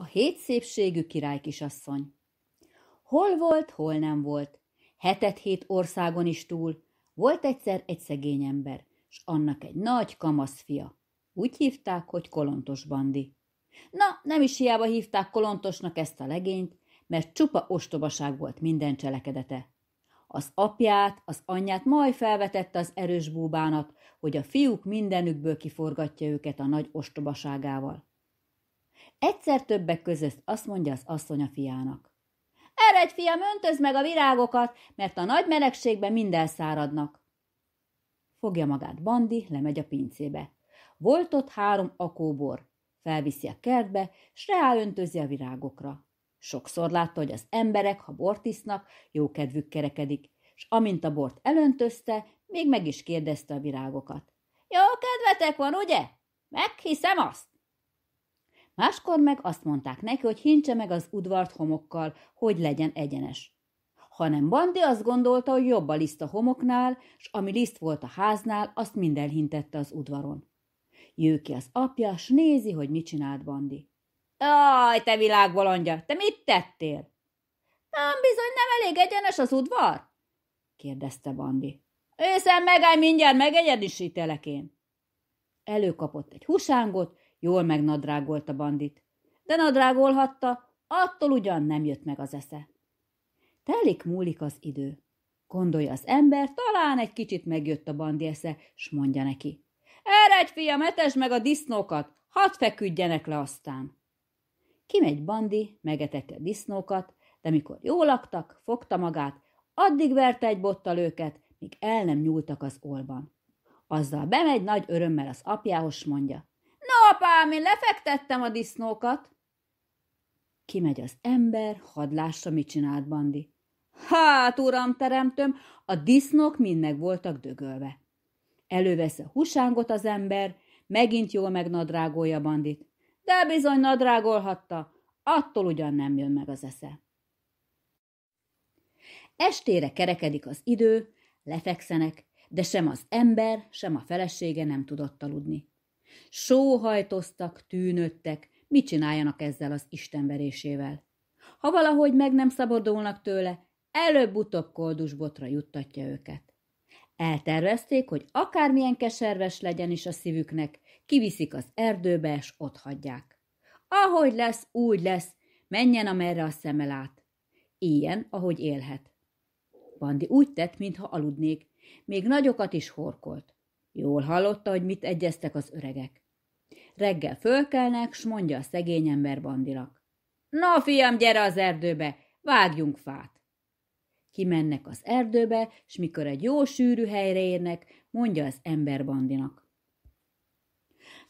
A hét szépségű király kisasszony. Hol volt, hol nem volt. Hetet-hét országon is túl. Volt egyszer egy szegény ember, s annak egy nagy kamasz fia. Úgy hívták, hogy Kolontos Bandi. Na, nem is hiába hívták Kolontosnak ezt a legényt, mert csupa ostobaság volt minden cselekedete. Az apját, az anyját majd felvetette az erős búbának, hogy a fiúk mindenükből kiforgatja őket a nagy ostobaságával. Egyszer többek között azt mondja az asszony a fiának. Eredj, fiam, öntözd meg a virágokat, mert a nagy melegségben minden száradnak. Fogja magát Bandi, lemegy a pincébe. Volt ott három akóbor. Felviszi a kertbe, s ráöntözi a virágokra. Sokszor látta, hogy az emberek, ha bort isznak, jó kedvük kerekedik, s amint a bort elöntözte, még meg is kérdezte a virágokat. Jó kedvetek van, ugye? Meghiszem azt! Máskor meg azt mondták neki, hogy hintse meg az udvart homokkal, hogy legyen egyenes. Hanem Bandi azt gondolta, hogy jobb a liszt a homoknál, s ami liszt volt a háznál, azt mind elhintette az udvaron. Jő ki az apja, s nézi, hogy mit csinált Bandi. Aj, te világbolondja, te mit tettél? Nem bizony, nem elég egyenes az udvar? kérdezte Bandi. Őszem megállj, mindjárt megegyenisítelek én. Előkapott egy husángot, Jól megnadrágolt a bandit. De nadrágolhatta, attól ugyan nem jött meg az esze. Telik múlik az idő. Gondolja az ember, talán egy kicsit megjött a bandi esze, s mondja neki. Eredj, fiam, etesd meg a disznókat, hadd feküdjenek le aztán. Kimegy Bandi, megeteti a disznókat, de mikor jól laktak, fogta magát, addig verte egy bottal őket, míg el nem nyúltak az olban. Azzal bemegy nagy örömmel az apjához, mondja. Apám, én lefektettem a disznókat! Kimegy az ember, hadd lássa, mit csinált Bandi. Hát, uram, teremtöm, a disznók mindnek voltak dögölve. Elővesz a husángot az ember, megint jól megnadrágolja Bandit. De bizony nadrágolhatta, attól ugyan nem jön meg az esze. Estére kerekedik az idő, lefekszenek, de sem az ember, sem a felesége nem tudott aludni. Sóhajtoztak, tűnöttek, mit csináljanak ezzel az istenverésével. Ha valahogy meg nem szabadulnak tőle, előbb-utóbb botra juttatja őket. Eltervezték, hogy akármilyen keserves legyen is a szívüknek, kiviszik az erdőbe, és ott hagyják. Ahogy lesz, úgy lesz, menjen amerre a szeme lát. Ilyen, ahogy élhet. Bandi úgy tett, mintha aludnék, még nagyokat is horkolt. Jól hallotta, hogy mit egyeztek az öregek. Reggel fölkelnek, s mondja a szegény ember bandilak. Na, fiam, gyere az erdőbe, vágjunk fát. Kimennek az erdőbe, s mikor egy jó sűrű helyre érnek, mondja az ember bandinak.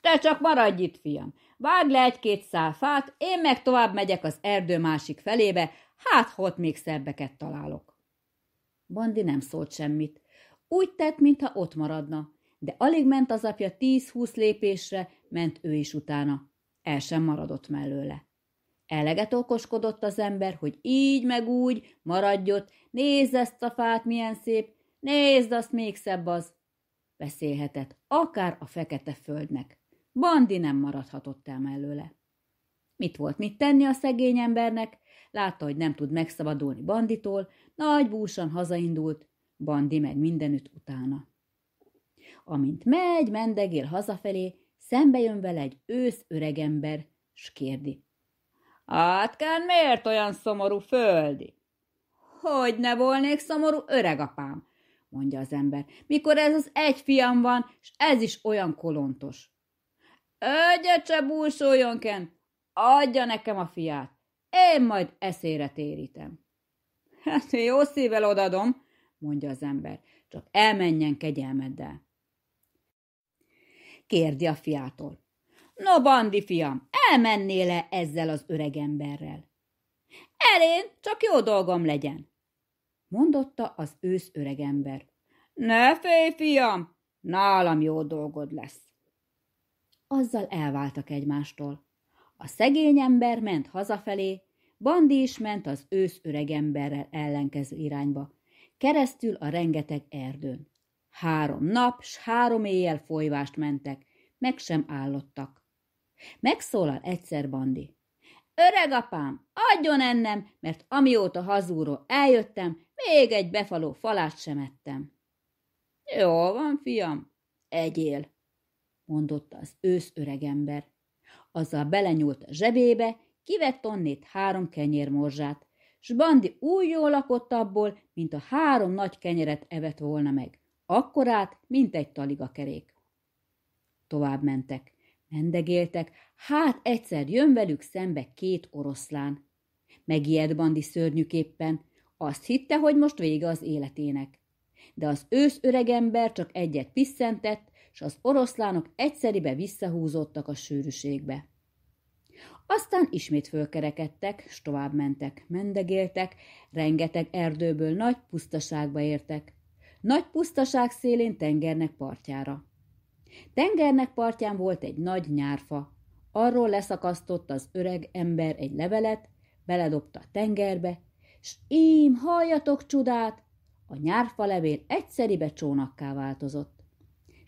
Te csak maradj itt, fiam, vágj le egy-két szál fát, én meg tovább megyek az erdő másik felébe, hát hot még szebbeket találok. Bandi nem szólt semmit. Úgy tett, mintha ott maradna, de alig ment az apja tíz-húsz lépésre, ment ő is utána. El sem maradott mellőle. Eleget okoskodott az ember, hogy így meg úgy, maradjott, nézd ezt a fát, milyen szép, nézd azt, még szebb az. Beszélhetett, akár a fekete földnek. Bandi nem maradhatott el mellőle. Mit volt mit tenni a szegény embernek? Látta, hogy nem tud megszabadulni Banditól, nagy búsan hazaindult, Bandi meg mindenütt utána. Amint megy, mendegél hazafelé, szembe jön vele egy ősz öregember, s kérdi. Átkán miért olyan szomorú földi? Hogy ne volnék szomorú öregapám, mondja az ember, mikor ez az egy fiam van, és ez is olyan kolontos. búsuljon, Ken, adja nekem a fiát, én majd eszére térítem. Hát jó szívvel odadom, mondja az ember, csak elmenjen kegyelmeddel kérdi a fiától. No, Bandi fiam, elmennél-e ezzel az öregemberrel? Elén csak jó dolgom legyen, mondotta az ősz öregember. Ne félj, fiam, nálam jó dolgod lesz. Azzal elváltak egymástól. A szegény ember ment hazafelé, Bandi is ment az ősz emberrel ellenkező irányba, keresztül a rengeteg erdőn. Három nap s három éjjel folyvást mentek, meg sem állottak. Megszólal egyszer Bandi. Öreg apám, adjon ennem, mert amióta hazúról eljöttem, még egy befaló falát sem ettem. Jó van, fiam, egyél, mondotta az ősz öregember. Azzal belenyúlt a zsebébe, kivett onnét három kenyérmorzsát, s Bandi úgy jól lakott abból, mint a három nagy kenyeret evett volna meg akkorát, mint egy taliga kerék. Tovább mentek, mendegéltek, hát egyszer jön velük szembe két oroszlán. Megijed Bandi szörnyűképpen, azt hitte, hogy most vége az életének. De az ősz öregember csak egyet piszentett, s az oroszlánok egyszeribe visszahúzódtak a sűrűségbe. Aztán ismét fölkerekedtek, s tovább mentek, mendegéltek, rengeteg erdőből nagy pusztaságba értek nagy pusztaság szélén tengernek partjára. Tengernek partján volt egy nagy nyárfa. Arról leszakasztott az öreg ember egy levelet, beledobta a tengerbe, s ím, halljatok csodát! A nyárfa levél egyszeribe csónakká változott.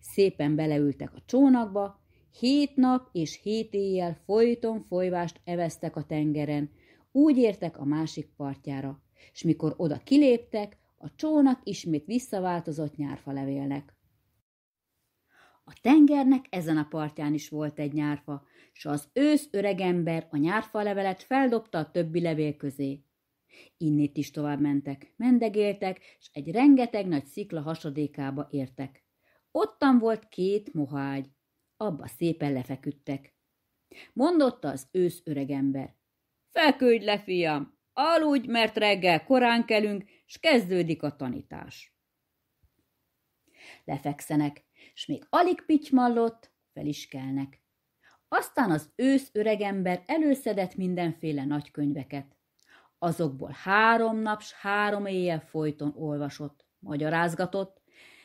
Szépen beleültek a csónakba, hét nap és hét éjjel folyton folyvást eveztek a tengeren, úgy értek a másik partjára, és mikor oda kiléptek, a csónak ismét visszaváltozott nyárfa levélnek. A tengernek ezen a partján is volt egy nyárfa, s az ősz öregember a nyárfa levelet feldobta a többi levél közé. Innét is tovább mentek, mendegéltek, s egy rengeteg nagy szikla hasadékába értek. Ottan volt két mohágy, abba szépen lefeküdtek. Mondotta az ősz öregember. Feküdj le, fiam, Aludj, mert reggel korán kelünk, s kezdődik a tanítás. Lefekszenek, s még alig pitymallott, fel is kelnek. Aztán az ősz öregember előszedett mindenféle nagykönyveket. Azokból három nap s három éjjel folyton olvasott, magyarázgatott,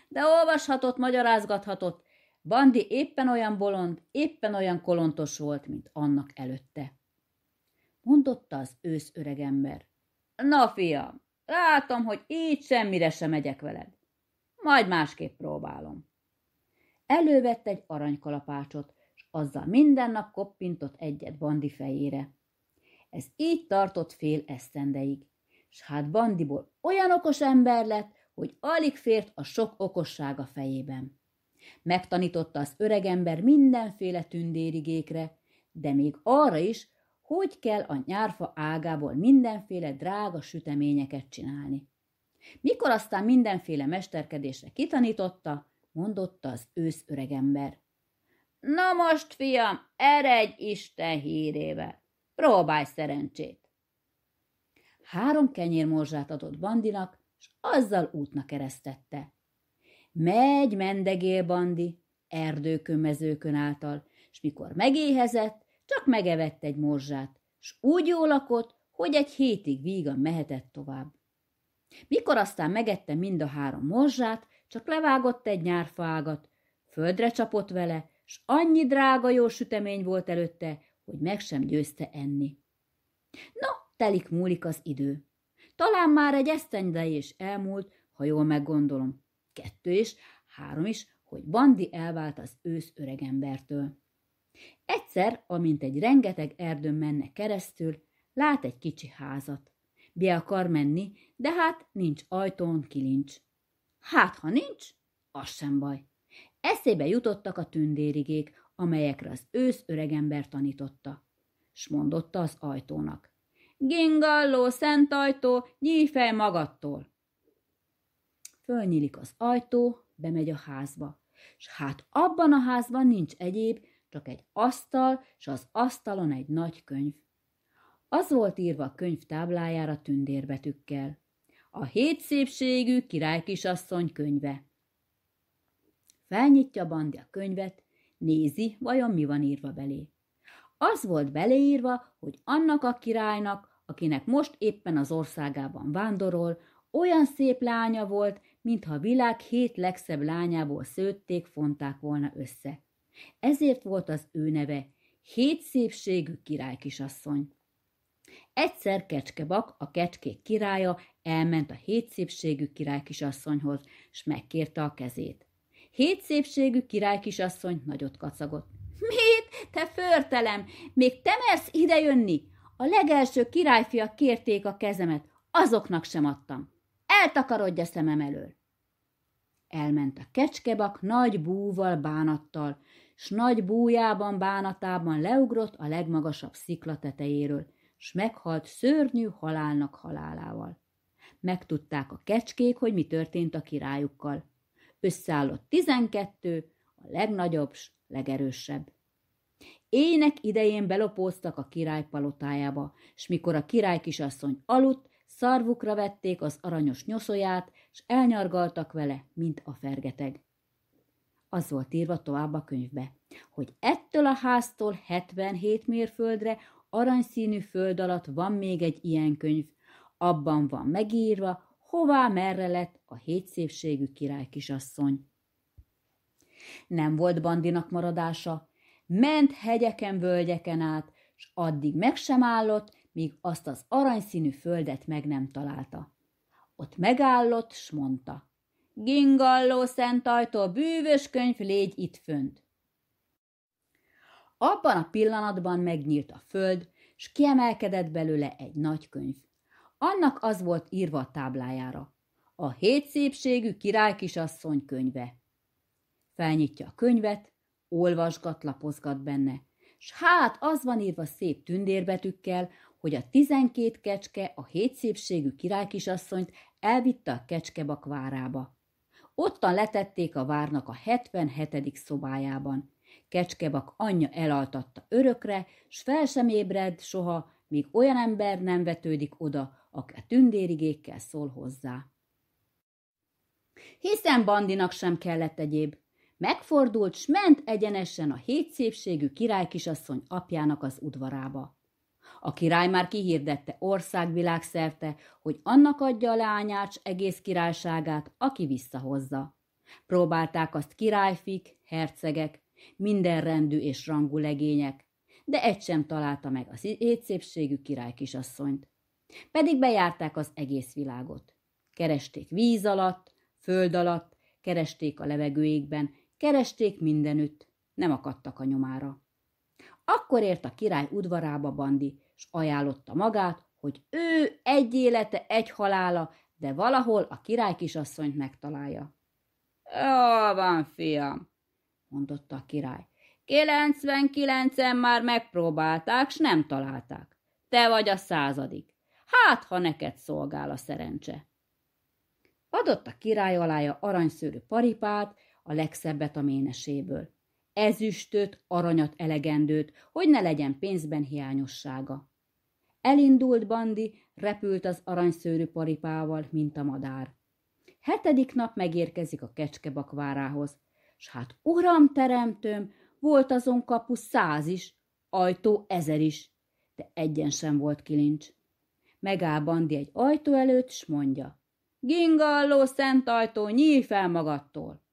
de olvashatott, magyarázgathatott. Bandi éppen olyan bolond, éppen olyan kolontos volt, mint annak előtte mondotta az ősz öregember. Na, fiam, látom, hogy így semmire sem megyek veled. Majd másképp próbálom. Elővett egy aranykalapácsot, és azzal minden nap koppintott egyet Bandi fejére. Ez így tartott fél esztendeig, s hát Bandiból olyan okos ember lett, hogy alig fért a sok okossága fejében. Megtanította az öregember mindenféle tündérigékre, de még arra is, hogy kell a nyárfa ágából mindenféle drága süteményeket csinálni. Mikor aztán mindenféle mesterkedésre kitanította, mondotta az ősz öregember. Na most, fiam, eredj Isten hírével! Próbálj szerencsét! Három kenyérmorzsát adott Bandinak, és azzal útnak keresztette. Megy mendegél, Bandi, erdőkön, mezőkön által, és mikor megéhezett, csak megevett egy morzsát, s úgy jól lakott, hogy egy hétig vígan mehetett tovább. Mikor aztán megette mind a három morzsát, csak levágott egy nyárfaágat, földre csapott vele, s annyi drága jó sütemény volt előtte, hogy meg sem győzte enni. Na, telik múlik az idő. Talán már egy esztendei is elmúlt, ha jól meggondolom. Kettő is, három is, hogy Bandi elvált az ősz öregembertől. Egyszer, amint egy rengeteg erdőn mennek keresztül, lát egy kicsi házat. Be akar menni, de hát nincs ajtón kilincs. Hát, ha nincs, az sem baj. Eszébe jutottak a tündérigék, amelyekre az ősz öregember tanította. S mondotta az ajtónak. Gingalló, szent ajtó, nyíj fel magadtól! Fölnyílik az ajtó, bemegy a házba. S hát abban a házban nincs egyéb, csak egy asztal, és az asztalon egy nagy könyv. Az volt írva a könyv táblájára tündérbetűkkel. A hét szépségű király kisasszony könyve. Felnyitja Bandi a könyvet, nézi, vajon mi van írva belé. Az volt beleírva, hogy annak a királynak, akinek most éppen az országában vándorol, olyan szép lánya volt, mintha a világ hét legszebb lányából szőtték, fonták volna össze. Ezért volt az ő neve Hét szépségű királykisasszony. Egyszer Kecskebak, a kecskék királya, elment a hét szépségű királykisasszonyhoz, s megkérte a kezét. Hét szépségű királykisasszony nagyot kacagott. Mit, te förtelem, még te mersz idejönni? A legelső királyfia kérték a kezemet, azoknak sem adtam. Eltakarodj a szemem elől! Elment a kecskebak nagy búval, bánattal, s nagy bújában, bánatában leugrott a legmagasabb szikla tetejéről, s meghalt szörnyű halálnak halálával. Megtudták a kecskék, hogy mi történt a királyukkal. Összeállott tizenkettő, a legnagyobb, s legerősebb. Ének idején belopóztak a király palotájába, s mikor a király kisasszony aludt, szarvukra vették az aranyos nyoszóját, s elnyargaltak vele, mint a fergeteg az volt írva tovább a könyvbe, hogy ettől a háztól 77 mérföldre aranyszínű föld alatt van még egy ilyen könyv, abban van megírva, hová merre lett a hét szépségű király kisasszony. Nem volt bandinak maradása, ment hegyeken, völgyeken át, s addig meg sem állott, míg azt az aranyszínű földet meg nem találta. Ott megállott, s mondta – Gingalló szent ajtó, bűvös könyv, légy itt fönt. Abban a pillanatban megnyílt a föld, s kiemelkedett belőle egy nagy könyv. Annak az volt írva a táblájára. A hét szépségű király kisasszony könyve. Felnyitja a könyvet, olvasgat, lapozgat benne, s hát az van írva szép tündérbetűkkel, hogy a tizenkét kecske a hét szépségű kisasszonyt elvitte a kecskebak várába. Ottan letették a várnak a 77. szobájában. Kecskebak anyja elaltatta örökre, s fel sem ébred soha, míg olyan ember nem vetődik oda, aki a tündérigékkel szól hozzá. Hiszen Bandinak sem kellett egyéb. Megfordult, s ment egyenesen a hétszépségű királykisasszony apjának az udvarába. A király már kihirdette országvilágszerte, hogy annak adja a leányács egész királyságát, aki visszahozza. Próbálták azt királyfik, hercegek, minden rendű és rangú legények, de egy sem találta meg az étszépségű király kisasszonyt. Pedig bejárták az egész világot. Keresték víz alatt, föld alatt, keresték a levegőjékben, keresték mindenütt, nem akadtak a nyomára. Akkor ért a király udvarába Bandi, és ajánlotta magát, hogy ő egy élete, egy halála, de valahol a király kisasszonyt megtalálja. Jól van, fiam, mondotta a király. 99-en már megpróbálták, s nem találták. Te vagy a századik. Hát, ha neked szolgál a szerencse. Adott a király alája aranyszőrű paripát, a legszebbet a méneséből ezüstöt, aranyat elegendőt, hogy ne legyen pénzben hiányossága. Elindult Bandi, repült az aranyszőrű paripával, mint a madár. Hetedik nap megérkezik a kecskebakvárához, s hát uram teremtőm, volt azon kapu száz is, ajtó ezer is, de egyen sem volt kilincs. Megáll Bandi egy ajtó előtt, s mondja, Gingalló szent ajtó, nyílj fel magadtól!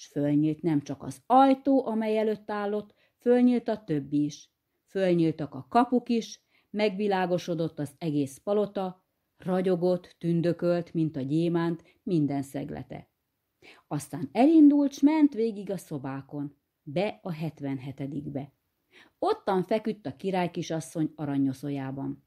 s fölnyílt nem csak az ajtó, amely előtt állott, fölnyílt a többi is. Fölnyíltak a kapuk is, megvilágosodott az egész palota, ragyogott, tündökölt, mint a gyémánt, minden szeglete. Aztán elindult, s ment végig a szobákon, be a 77-be. Ottan feküdt a király kisasszony aranyoszójában.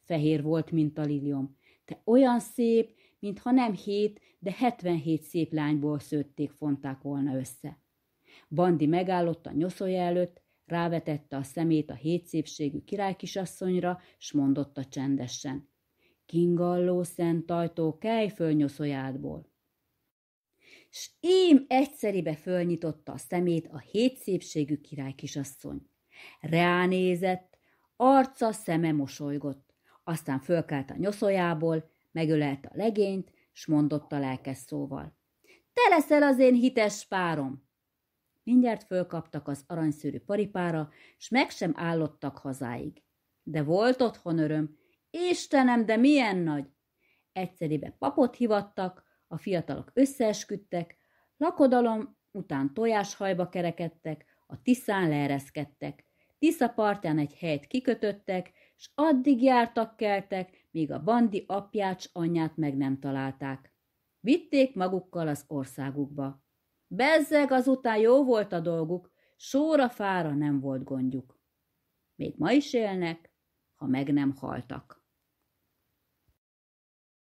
Fehér volt, mint a liliom, de olyan szép, mintha nem hét, de 77 szép lányból szőtték, fonták volna össze. Bandi megállott a nyoszolja előtt, rávetette a szemét a hét szépségű királykisasszonyra, s mondotta csendesen. Kingalló szent ajtó, kelj föl nyoszolyádból! S ím egyszeribe fölnyitotta a szemét a hét szépségű királykisasszony. Reánézett, arca, szeme mosolygott. Aztán fölkelt a nyoszolyából, megölelt a legényt, s mondotta lelkes szóval. Te leszel az én hites párom! Mindjárt fölkaptak az aranyszűrű paripára, s meg sem állottak hazáig. De volt otthon öröm. Istenem, de milyen nagy! Egyszerébe papot hivattak, a fiatalok összeesküdtek, lakodalom után tojáshajba kerekedtek, a Tiszán leereszkedtek. Tisza partján egy helyt kikötöttek, s addig jártak-keltek, míg a bandi apjács anyját meg nem találták. Vitték magukkal az országukba. Bezzeg azután jó volt a dolguk, sóra-fára nem volt gondjuk. Még ma is élnek, ha meg nem haltak.